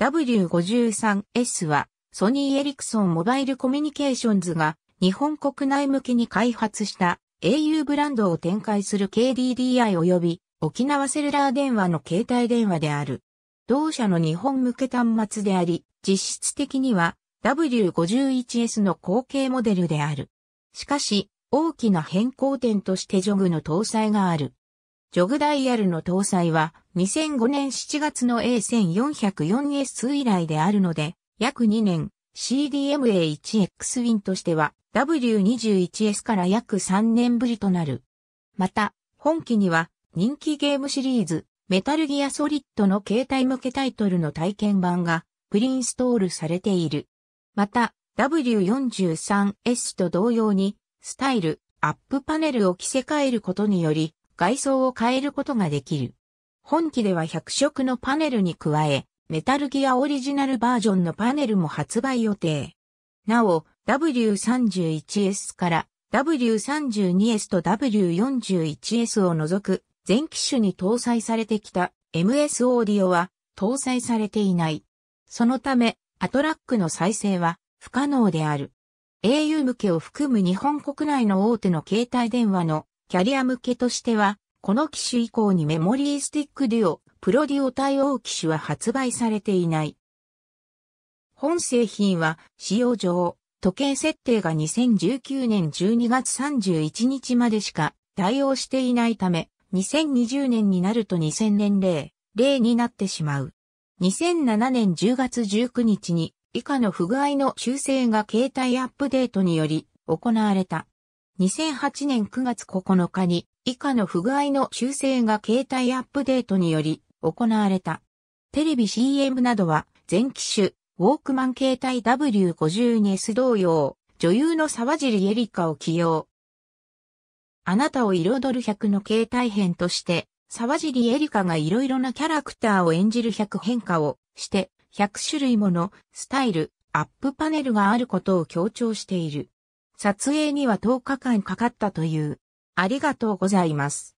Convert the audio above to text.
W53S はソニーエリクソンモバイルコミュニケーションズが日本国内向けに開発した au ブランドを展開する KDDI 及び沖縄セルラー電話の携帯電話である。同社の日本向け端末であり、実質的には W51S の後継モデルである。しかし、大きな変更点としてジョグの搭載がある。ジョグダイヤルの搭載は2005年7月の A1404S 以来であるので、約2年 CDMA1X ウィンとしては W21S から約3年ぶりとなる。また、本機には人気ゲームシリーズメタルギアソリッドの携帯向けタイトルの体験版がプリインストールされている。また、W43S と同様にスタイル、アップパネルを着せ替えることにより、外装を変えることができる。本機では100色のパネルに加え、メタルギアオリジナルバージョンのパネルも発売予定。なお、W31S から W32S と W41S を除く全機種に搭載されてきた MS オーディオは搭載されていない。そのため、アトラックの再生は不可能である。au 向けを含む日本国内の大手の携帯電話のキャリア向けとしては、この機種以降にメモリースティックデュオ、プロデュオ対応機種は発売されていない。本製品は、使用上、時計設定が2019年12月31日までしか対応していないため、2020年になると2000年例、例になってしまう。2007年10月19日に以下の不具合の修正が携帯アップデートにより行われた。2008年9月9日に以下の不具合の修正が携帯アップデートにより行われた。テレビ CM などは全機種、ウォークマン携帯 W52S 同様、女優の沢尻エリカを起用。あなたを彩る100の携帯編として、沢尻エリカが色々なキャラクターを演じる100変化をして、100種類ものスタイル、アップパネルがあることを強調している。撮影には10日間かかったという。ありがとうございます。